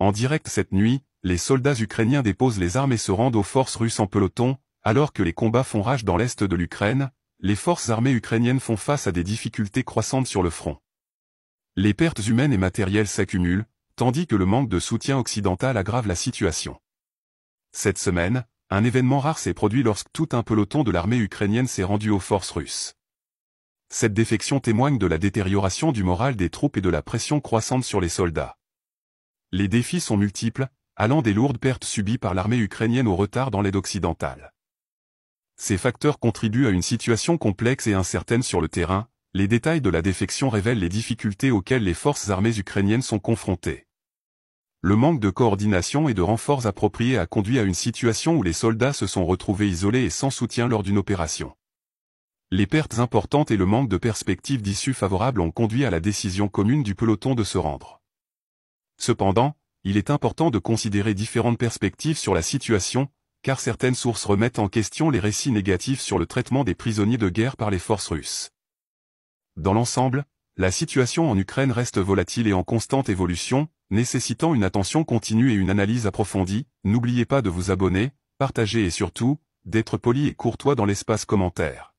En direct cette nuit, les soldats ukrainiens déposent les armes et se rendent aux forces russes en peloton, alors que les combats font rage dans l'est de l'Ukraine, les forces armées ukrainiennes font face à des difficultés croissantes sur le front. Les pertes humaines et matérielles s'accumulent, tandis que le manque de soutien occidental aggrave la situation. Cette semaine, un événement rare s'est produit lorsque tout un peloton de l'armée ukrainienne s'est rendu aux forces russes. Cette défection témoigne de la détérioration du moral des troupes et de la pression croissante sur les soldats. Les défis sont multiples, allant des lourdes pertes subies par l'armée ukrainienne au retard dans l'aide occidentale. Ces facteurs contribuent à une situation complexe et incertaine sur le terrain, les détails de la défection révèlent les difficultés auxquelles les forces armées ukrainiennes sont confrontées. Le manque de coordination et de renforts appropriés a conduit à une situation où les soldats se sont retrouvés isolés et sans soutien lors d'une opération. Les pertes importantes et le manque de perspectives d'issue favorables ont conduit à la décision commune du peloton de se rendre. Cependant, il est important de considérer différentes perspectives sur la situation, car certaines sources remettent en question les récits négatifs sur le traitement des prisonniers de guerre par les forces russes. Dans l'ensemble, la situation en Ukraine reste volatile et en constante évolution, nécessitant une attention continue et une analyse approfondie, n'oubliez pas de vous abonner, partager et surtout, d'être poli et courtois dans l'espace commentaire.